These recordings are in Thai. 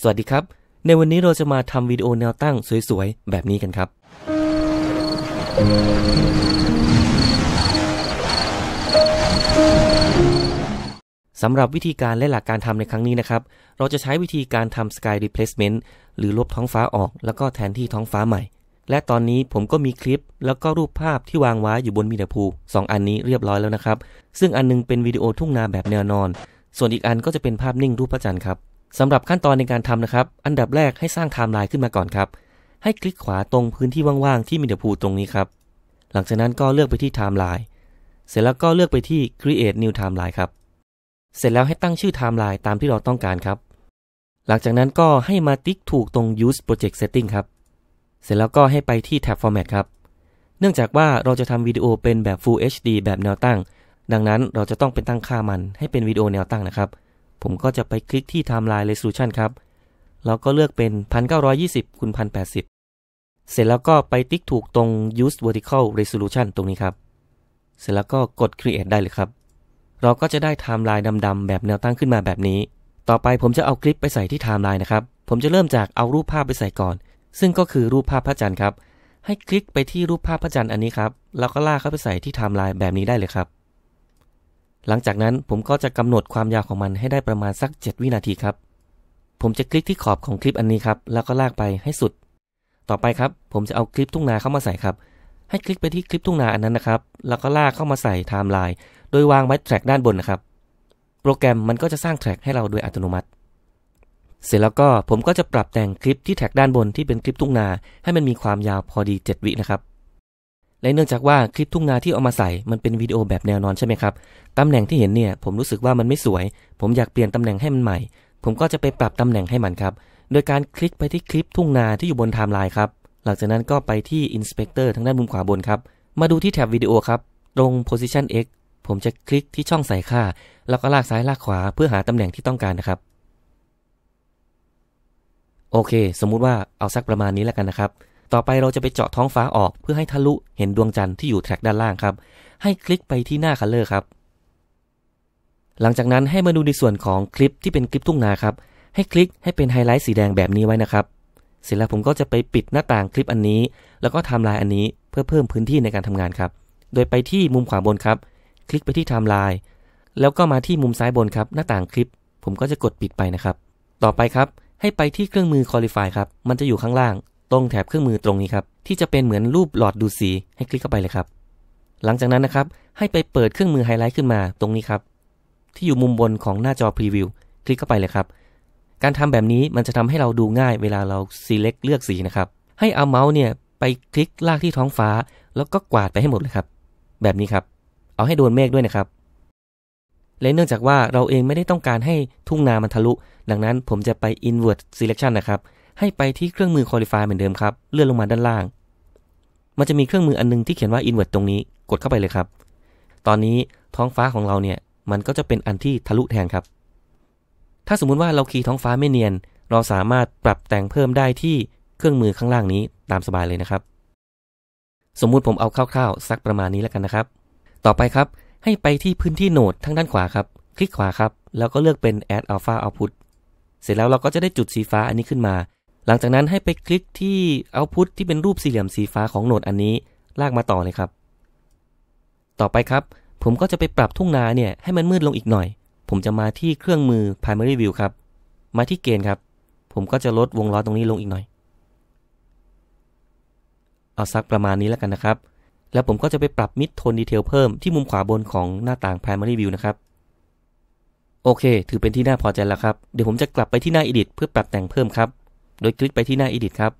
สวัสดีครับ ในวันนี้เราจะมาทำวิดีโอแนวตั้งสวยๆแบบนี้กันครับสำหรับวิธีการและหลักการทำในครั้งนี้นะครับเราจะใช้วิธีการทำ sky replacement หรือลบท้องฟ้าออกแล้วก็แทนที่ท้องฟ้าใหม่ และตอนนี้ผมก็มีคลิป แล้วก็รูปภาพที่วางไว้อยู่บนมีดพูสองอันนี้เรียบร้อยแล้วนะครับ ซึ่งอันนึงเป็นวิดีโอทุ่งนาแบบแนวนอน ส่วนอีกอันก็จะเป็นภาพนิ่งรูปพระจันทร์ครับสำหรับขั้นตอนในการทำนะครับ อันดับแรกให้สร้างไทม์ไลน์ขึ้นมาก่อนครับ ให้คลิกขวาตรงพื้นที่ว่าง ๆ ที่มีเดพูตรงนี้ครับ หลังจากนั้นก็เลือกไปที่ไทม์ไลน์ เสร็จแล้วก็เลือกไปที่ create new timeline ครับ เสร็จแล้วให้ตั้งชื่อไทม์ไลน์ตามที่เราต้องการครับ หลังจากนั้นก็ให้มาติ๊กถูกตรง use project setting ครับ เสร็จแล้วก็ให้ไปที่ tab format ครับ เนื่องจากว่าเราจะทำวิดีโอเป็นแบบ full HD แบบแนวตั้ง ดังนั้นเราจะต้องเป็นตั้งค่ามัน ให้เป็นวิดีโอแนวตั้งนะครับผมก็จะไปคลิกที่ Timeline Resolution ครับ แล้วก็เลือกเป็น 1920คูณ1080 เสร็จแล้วก็ไปติ๊กถูกตรง Use Vertical Resolution ตรงนี้ครับ เสร็จแล้วก็กด Create ได้เลยครับ เราก็จะได้ไทม์ไลน์ดำๆแบบแนวตั้งขึ้นมาแบบนี้ ต่อไปผมจะเอาคลิปไปใส่ที่ไทม์ไลน์นะครับ ผมจะเริ่มจากเอารูปภาพไปใส่ก่อน ซึ่งก็คือรูปภาพพระจันทร์ครับ ให้คลิกไปที่รูปภาพพระจันทร์อันนี้ครับ แล้วก็ลากเข้าไปใส่ที่ไทม์ไลน์แบบนี้ได้เลยครับหลังจากนั้นผมก็จะกำหนดความยาวของมันให้ได้ประมาณสัก 7 วินาทีครับ ผมจะคลิกที่ขอบของคลิปอันนี้ครับ แล้วก็ลากไปให้สุด ต่อไปครับผมจะเอาคลิปทุ่งนาเข้ามาใส่ครับ ให้คลิกไปที่คลิปทุ่งนาอันนั้นนะครับ แล้วก็ลากเข้ามาใส่ไทม์ไลน์โดยวางไว้แทร็กด้านบนนะครับ โปรแกรมมันก็จะสร้างแทร็กให้เราโดยอัตโนมัติ เสร็จแล้วก็ผมก็จะปรับแต่งคลิปที่แทร็กด้านบนที่เป็นคลิปทุ่งนาให้มันมีความยาวพอดี 7 วินะครับและเนื่องจากว่าคลิปทุ่งนาที่เอามาใส่ มันเป็นวิดีโอแบบแนวนอนใช่ไหมครับ ตำแหน่งที่เห็นเนี่ย ผมรู้สึกว่ามันไม่สวย ผมอยากเปลี่ยนตำแหน่งให้มันใหม่ ผมก็จะไปปรับตำแหน่งให้มันครับ โดยการคลิกไปที่คลิปทุ่งนาที่อยู่บนไทม์ไลน์ครับ หลังจากนั้นก็ไปที่ Inspector ทางด้านมุมขวาบนครับ มาดูที่แถบวิดีโอครับ ตรง Position X ผมจะคลิกที่ช่องใส่ค่า แล้วก็ลากซ้ายลากขวาเพื่อหาตำแหน่งที่ต้องการนะครับ โอเค สมมุติว่าเอาสักประมาณนี้แล้วกันนะครับต่อไปเราจะไปเจาะท้องฟ้าออกเพื่อให้ทะลุเห็นดวงจันทร์ที่อยู่แทร็กด้านล่างครับ ให้คลิกไปที่หน้าคัลเลอร์ครับ หลังจากนั้นให้มาดูในส่วนของคลิปที่เป็นคลิปทุ่งนาครับ ให้คลิกให้เป็นไฮไลท์สีแดงแบบนี้ไว้นะครับ เสร็จแล้วผมก็จะไปปิดหน้าต่างคลิปอันนี้ แล้วก็ไทม์ไลน์อันนี้เพื่อเพิ่มพื้นที่ในการทำงานครับ โดยไปที่มุมขวาบนครับ คลิกไปที่ไทม์ไลน์แล้วก็มาที่มุมซ้ายบนครับ หน้าต่างคลิป ผมก็จะกดปิดไปนะครับ ต่อไปครับให้ไปที่เครื่องมือคอล l ฟ f y ครับ มันจะอยู่ข้างล่างตรงแถบเครื่องมือตรงนี้ ครับ ที่จะเป็นเหมือนรูปหลอดดูดสี ให้คลิกเข้าไปเลยครับ หลังจากนั้นนะครับให้ไปเปิดเครื่องมือไฮไลท์ขึ้นมาตรงนี้ครับ ที่อยู่มุมบนของหน้าจอพรีวิวคลิกเข้าไปเลยครับ การทำแบบนี้มันจะทำให้เราดูง่ายเวลาเราเลือกเลือกสีนะครับ ให้เอาเมาส์เนี่ยไปคลิกลากที่ท้องฟ้า แล้วก็กวาดไปให้หมดเลยครับ แบบนี้ครับ เอาให้โดนเมฆด้วยนะครับ และเนื่องจากว่าเราเองไม่ได้ต้องการให้ทุ่งนามันทะลุ ดังนั้นผมจะไปอนเวอร์ต e l เลคชันนะครับให้ไปที่เครื่องมือคอลิฟายเหมือนเดิมครับเลื่อนลงมาด้านล่างมันจะมีเครื่องมืออันนึงที่เขียนว่า Invert ตรงนี้กดเข้าไปเลยครับ ตอนนี้ท้องฟ้าของเราเนี่ยมันก็จะเป็นอันที่ทะลุแทนครับ ถ้าสมมุติว่าเราคีย์ท้องฟ้าไม่เนียนเราสามารถปรับแต่งเพิ่มได้ที่เครื่องมือข้างล่างนี้ตามสบายเลยนะครับ สมมุติผมเอาคร่าวๆสักประมาณนี้แล้วกันนะครับ ต่อไปครับให้ไปที่พื้นที่โหนดทางด้านขวาครับ คลิกขวาครับ แล้วก็เลือกเป็น add alpha output เสร็จแล้วเราก็จะได้จุดสีฟ้าอันนี้ขึ้นมาหลังจากนั้นให้ไปคลิกที่เอาพุทที่เป็นรูปสี่เหลี่ยมสีฟ้าของโหนดอันนี้ลากมาต่อเลยครับ ต่อไปครับ ผมก็จะไปปรับทุ่งนาเนี่ยให้มันมืดลงอีกหน่อย ผมจะมาที่เครื่องมือ Primary View ครับ มาที่เกณฑ์ครับ ผมก็จะลดวงล้อตรงนี้ลงอีกหน่อย เอาสักประมาณนี้แล้วกันนะครับ แล้วผมก็จะไปปรับมิดโทนดีเทลเพิ่มที่มุมขวาบนของหน้าต่าง Primary View นะครับ โอเค ถือเป็นที่น่าพอใจแล้วครับเดี๋ยวผมจะกลับไปที่หน้า Edit เพื่อปรับแต่งเพิ่มครับโดยคลิกไปที่หน้า Edit ครับ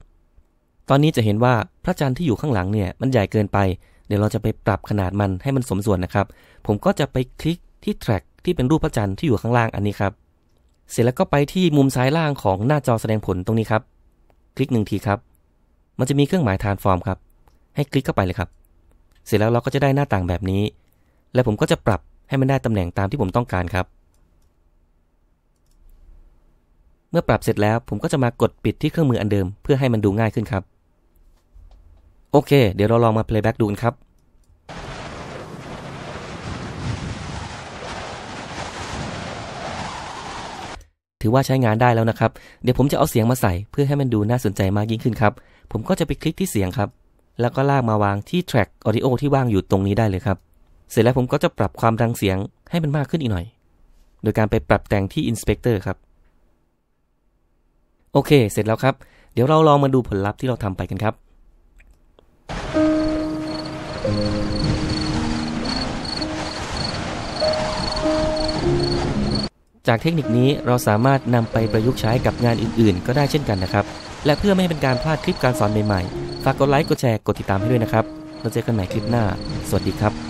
ตอนนี้จะเห็นว่าพระจันทร์ที่อยู่ข้างหลังเนี่ย มันใหญ่เกินไป เดี๋ยวเราจะไปปรับขนาดมันให้มันสมส่วนนะครับ ผมก็จะไปคลิกที่ Track ที่เป็นรูปพระจันทร์ที่อยู่ข้างล่างอันนี้ครับ เสร็จแล้วก็ไปที่มุมซ้ายล่างของหน้าจอแสดงผลตรงนี้ครับ คลิกหนึ่งทีครับ มันจะมีเครื่องหมายทานฟอร์มครับ ให้คลิกเข้าไปเลยครับ เสร็จแล้วเราก็จะได้หน้าต่างแบบนี้ และผมก็จะปรับให้มันได้ตำแหน่งตามที่ผมต้องการครับเมื่อปรับเสร็จแล้ว ผมก็จะมากดปิดที่เครื่องมืออันเดิมเพื่อให้มันดูง่ายขึ้นครับ โอเค เดี๋ยวเราลองมา playback ดูกันครับถือว่าใช้งานได้แล้วนะครับ เดี๋ยวผมจะเอาเสียงมาใส่เพื่อให้มันดูน่าสนใจมากยิ่งขึ้นครับผมก็จะไปคลิกที่เสียงครับ แล้วก็ลากมาวางที่ track audio ที่ว่างอยู่ตรงนี้ได้เลยครับเสร็จแล้วผมก็จะปรับความดังเสียงให้มันมากขึ้นอีกหน่อย โดยการไปปรับแต่งที่ inspector ครับโอเค เสร็จแล้วครับ เดี๋ยวเราลองมาดูผลลัพธ์ที่เราทำไปกันครับ จากเทคนิคนี้เราสามารถนำไปประยุกต์ใช้กับงานอื่นๆ ก็ได้เช่นกันนะครับ และเพื่อไม่ให้เป็นการพลาดคลิปการสอนใหม่ ๆ ฝากกดไลค์ กดแชร์ กดติดตามให้ด้วยนะครับเราเจอกันใหม่คลิปหน้า สวัสดีครับ